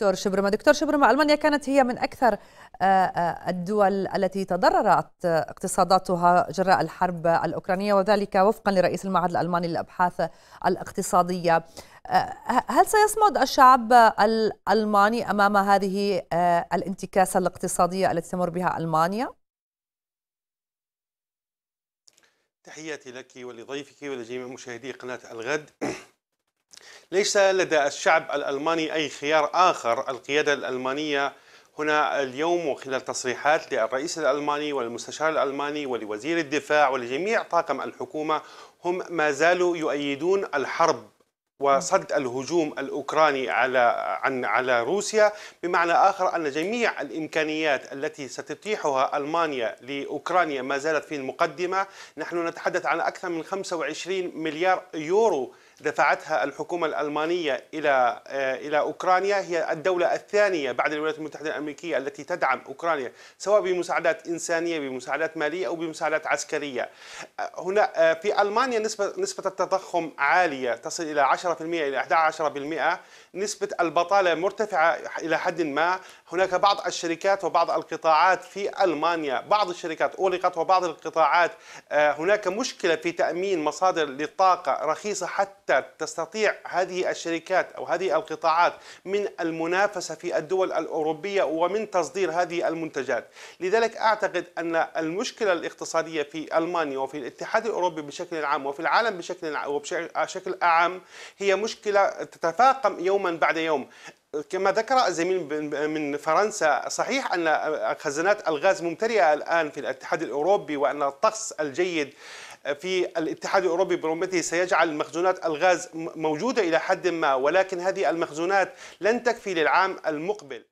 دكتور شبرمة دكتور شبرمة ألمانيا كانت هي من أكثر آه، آه، الدول التي تضررت اقتصاداتها جراء الحرب الأوكرانية وذلك وفقا لرئيس المعهد الألماني للأبحاث الاقتصادية آه، هل سيصمد الشعب الألماني أمام هذه الانتكاسة الاقتصادية التي تمر بها ألمانيا؟ تحياتي لك ولضيفك ولجميع مشاهدي قناة الغد ليس لدى الشعب الألماني أي خيار آخر القيادة الألمانية هنا اليوم وخلال تصريحات للرئيس الألماني والمستشار الألماني ولوزير الدفاع ولجميع طاقم الحكومة هم ما زالوا يؤيدون الحرب وصد الهجوم الاوكراني على عن على روسيا بمعنى اخر ان جميع الامكانيات التي ستتيحها المانيا لاوكرانيا ما زالت في المقدمه نحن نتحدث عن اكثر من 25 مليار يورو دفعتها الحكومة الألمانية إلى آه، إلى أوكرانيا هي الدولة الثانية بعد الولايات المتحدة الأمريكية التي تدعم أوكرانيا سواء بمساعدات إنسانية بمساعدات مالية أو بمساعدات عسكرية آه، هنا آه، في ألمانيا نسبة نسبة التضخم عالية تصل إلى 10% إلى 11% نسبة البطالة مرتفعة إلى حد ما هناك بعض الشركات وبعض القطاعات في ألمانيا بعض الشركات أغلقت وبعض القطاعات هناك مشكلة في تأمين مصادر للطاقة رخيصة حتى أكثر تستطيع هذه الشركات أو هذه القطاعات من المنافسة في الدول الأوروبية ومن تصدير هذه المنتجات لذلك أعتقد أن المشكلة الاقتصادية في ألمانيا وفي الاتحاد الأوروبي بشكل عام وفي العالم بشكل وبشكل عام هي مشكلة تتفاقم يوما بعد يوم كما ذكر الزميل من فرنسا صحيح أن خزانات الغاز ممتلئة الآن في الاتحاد الأوروبي وأن الطقس الجيد في الاتحاد الأوروبي برمته سيجعل مخزونات الغاز موجودة إلى حد ما ولكن هذه المخزونات لن تكفي للعام المقبل